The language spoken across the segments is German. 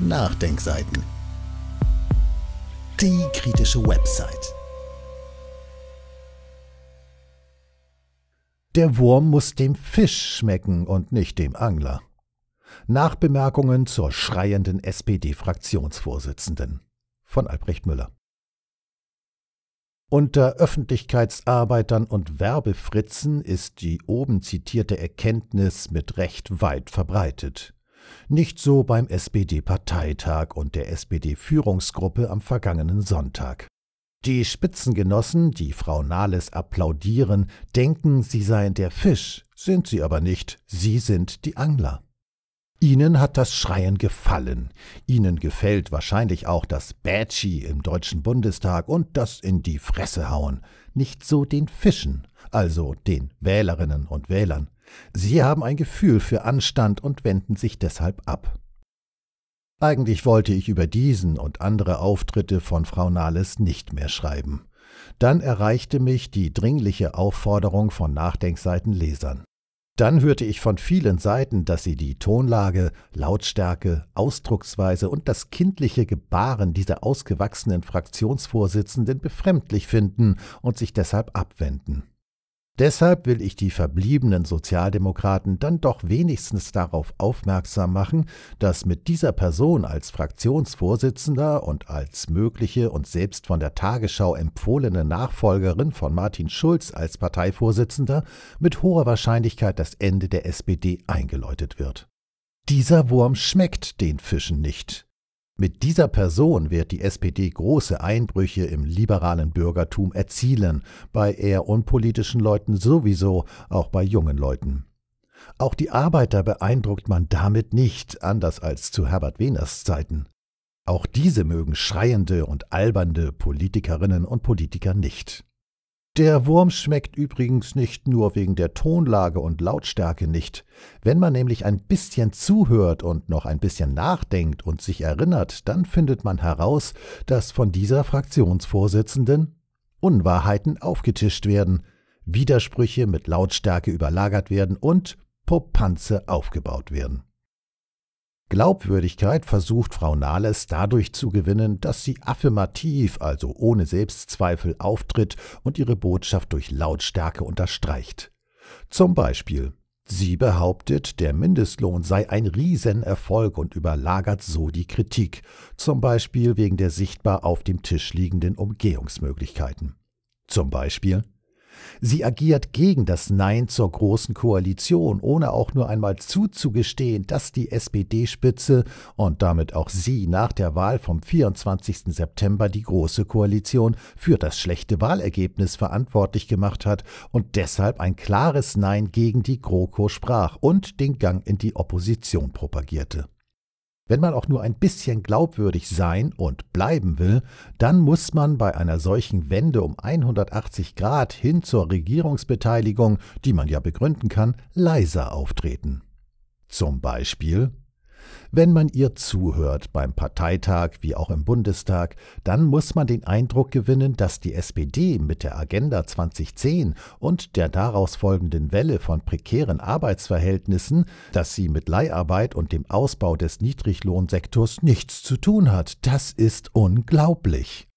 Nachdenkseiten. Die kritische Website. Der Wurm muss dem Fisch schmecken und nicht dem Angler. Nachbemerkungen zur schreienden SPD-Fraktionsvorsitzenden von Albrecht Müller. Unter Öffentlichkeitsarbeitern und Werbefritzen ist die oben zitierte Erkenntnis mit Recht weit verbreitet. Nicht so beim SPD-Parteitag und der SPD-Führungsgruppe am vergangenen Sonntag. Die Spitzengenossen, die Frau Nahles applaudieren, denken, sie seien der Fisch, sind sie aber nicht, sie sind die Angler. Ihnen hat das Schreien gefallen. Ihnen gefällt wahrscheinlich auch das Bätschi im Deutschen Bundestag und das in die Fresse hauen. Nicht so den Fischen, also den Wählerinnen und Wählern. Sie haben ein Gefühl für Anstand und wenden sich deshalb ab. Eigentlich wollte ich über diesen und andere Auftritte von Frau Nahles nicht mehr schreiben. Dann erreichte mich die dringliche Aufforderung von Nachdenkseitenlesern. Dann hörte ich von vielen Seiten, dass sie die Tonlage, Lautstärke, Ausdrucksweise und das kindliche Gebaren dieser ausgewachsenen Fraktionsvorsitzenden befremdlich finden und sich deshalb abwenden. Deshalb will ich die verbliebenen Sozialdemokraten dann doch wenigstens darauf aufmerksam machen, dass mit dieser Person als Fraktionsvorsitzender und als mögliche und selbst von der Tagesschau empfohlene Nachfolgerin von Martin Schulz als Parteivorsitzender mit hoher Wahrscheinlichkeit das Ende der SPD eingeläutet wird. Dieser Wurm schmeckt den Fischen nicht. Mit dieser Person wird die SPD große Einbrüche im liberalen Bürgertum erzielen, bei eher unpolitischen Leuten sowieso, auch bei jungen Leuten. Auch die Arbeiter beeindruckt man damit nicht, anders als zu Herbert Wehners Zeiten. Auch diese mögen schreiende und albernde Politikerinnen und Politiker nicht. Der Wurm schmeckt übrigens nicht nur wegen der Tonlage und Lautstärke nicht. Wenn man nämlich ein bisschen zuhört und noch ein bisschen nachdenkt und sich erinnert, dann findet man heraus, dass von dieser Fraktionsvorsitzenden Unwahrheiten aufgetischt werden, Widersprüche mit Lautstärke überlagert werden und Popanze aufgebaut werden. Glaubwürdigkeit versucht Frau Nahles dadurch zu gewinnen, dass sie affirmativ, also ohne Selbstzweifel, auftritt und ihre Botschaft durch Lautstärke unterstreicht. Zum Beispiel Sie behauptet, der Mindestlohn sei ein Riesenerfolg und überlagert so die Kritik, zum Beispiel wegen der sichtbar auf dem Tisch liegenden Umgehungsmöglichkeiten. Zum Beispiel Sie agiert gegen das Nein zur Großen Koalition, ohne auch nur einmal zuzugestehen, dass die SPD-Spitze und damit auch sie nach der Wahl vom 24. September die Große Koalition für das schlechte Wahlergebnis verantwortlich gemacht hat und deshalb ein klares Nein gegen die GroKo sprach und den Gang in die Opposition propagierte. Wenn man auch nur ein bisschen glaubwürdig sein und bleiben will, dann muss man bei einer solchen Wende um 180 Grad hin zur Regierungsbeteiligung, die man ja begründen kann, leiser auftreten. Zum Beispiel wenn man ihr zuhört beim Parteitag wie auch im Bundestag, dann muss man den Eindruck gewinnen, dass die SPD mit der Agenda 2010 und der daraus folgenden Welle von prekären Arbeitsverhältnissen, dass sie mit Leiharbeit und dem Ausbau des Niedriglohnsektors nichts zu tun hat. Das ist unglaublich.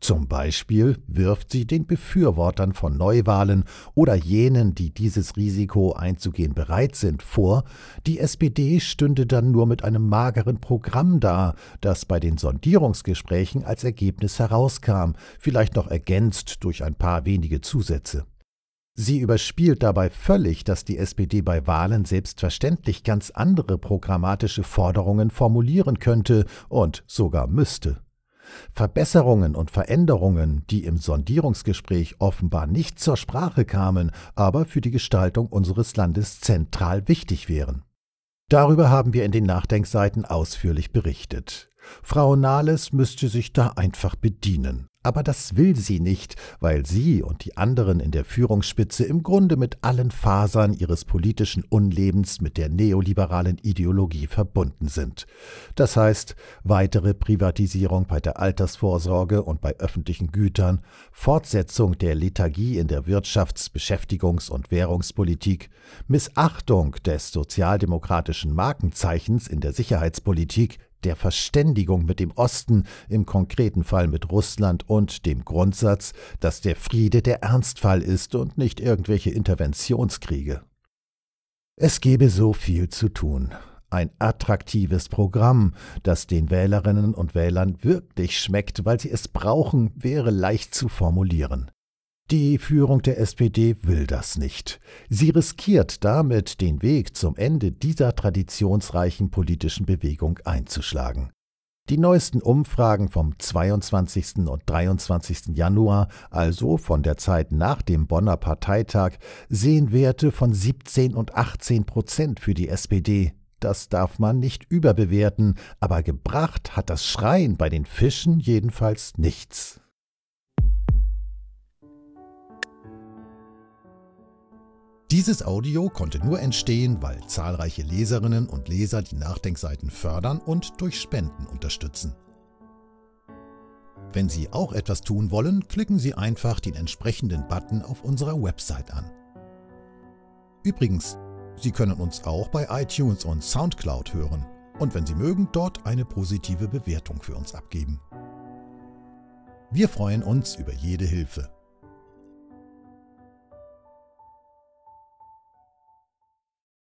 Zum Beispiel wirft sie den Befürwortern von Neuwahlen oder jenen, die dieses Risiko einzugehen bereit sind, vor, die SPD stünde dann nur mit einem mageren Programm da, das bei den Sondierungsgesprächen als Ergebnis herauskam, vielleicht noch ergänzt durch ein paar wenige Zusätze. Sie überspielt dabei völlig, dass die SPD bei Wahlen selbstverständlich ganz andere programmatische Forderungen formulieren könnte und sogar müsste. Verbesserungen und Veränderungen, die im Sondierungsgespräch offenbar nicht zur Sprache kamen, aber für die Gestaltung unseres Landes zentral wichtig wären. Darüber haben wir in den Nachdenkseiten ausführlich berichtet. Frau Nahles müsste sich da einfach bedienen. Aber das will sie nicht, weil sie und die anderen in der Führungsspitze im Grunde mit allen Fasern ihres politischen Unlebens mit der neoliberalen Ideologie verbunden sind. Das heißt, weitere Privatisierung bei der Altersvorsorge und bei öffentlichen Gütern, Fortsetzung der Lethargie in der Wirtschafts-, Beschäftigungs- und Währungspolitik, Missachtung des sozialdemokratischen Markenzeichens in der Sicherheitspolitik, der Verständigung mit dem Osten, im konkreten Fall mit Russland und dem Grundsatz, dass der Friede der Ernstfall ist und nicht irgendwelche Interventionskriege. Es gäbe so viel zu tun. Ein attraktives Programm, das den Wählerinnen und Wählern wirklich schmeckt, weil sie es brauchen, wäre leicht zu formulieren. Die Führung der SPD will das nicht. Sie riskiert damit, den Weg zum Ende dieser traditionsreichen politischen Bewegung einzuschlagen. Die neuesten Umfragen vom 22. und 23. Januar, also von der Zeit nach dem Bonner Parteitag, sehen Werte von 17 und 18 Prozent für die SPD. Das darf man nicht überbewerten, aber gebracht hat das Schreien bei den Fischen jedenfalls nichts. Dieses Audio konnte nur entstehen, weil zahlreiche Leserinnen und Leser die Nachdenkseiten fördern und durch Spenden unterstützen. Wenn Sie auch etwas tun wollen, klicken Sie einfach den entsprechenden Button auf unserer Website an. Übrigens, Sie können uns auch bei iTunes und SoundCloud hören und wenn Sie mögen, dort eine positive Bewertung für uns abgeben. Wir freuen uns über jede Hilfe.